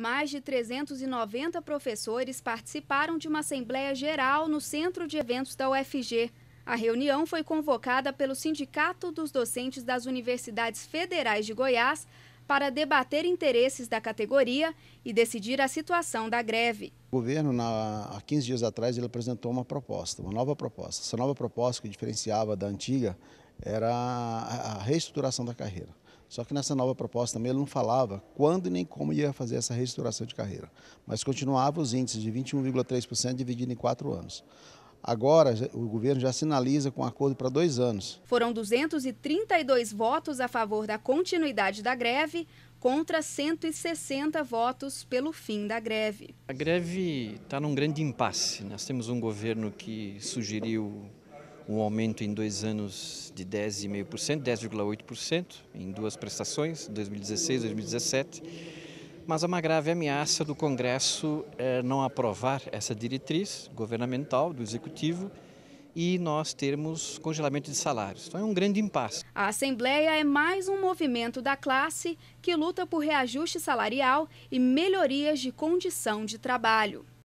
Mais de 390 professores participaram de uma Assembleia Geral no Centro de Eventos da UFG. A reunião foi convocada pelo Sindicato dos Docentes das Universidades Federais de Goiás para debater interesses da categoria e decidir a situação da greve. O governo, na, há 15 dias atrás, ele apresentou uma proposta, uma nova proposta. Essa nova proposta que diferenciava da antiga era a reestruturação da carreira. Só que nessa nova proposta também ele não falava quando nem como ia fazer essa reestruturação de carreira, mas continuava os índices de 21,3% dividido em quatro anos. Agora, o governo já sinaliza com um acordo para dois anos. Foram 232 votos a favor da continuidade da greve, contra 160 votos pelo fim da greve. A greve está num grande impasse. Nós temos um governo que sugeriu um aumento em dois anos de 10,5%, 10,8% em duas prestações, 2016 e 2017. Mas há uma grave ameaça do Congresso é não aprovar essa diretriz governamental do Executivo e nós termos congelamento de salários. Então é um grande impasse. A Assembleia é mais um movimento da classe que luta por reajuste salarial e melhorias de condição de trabalho.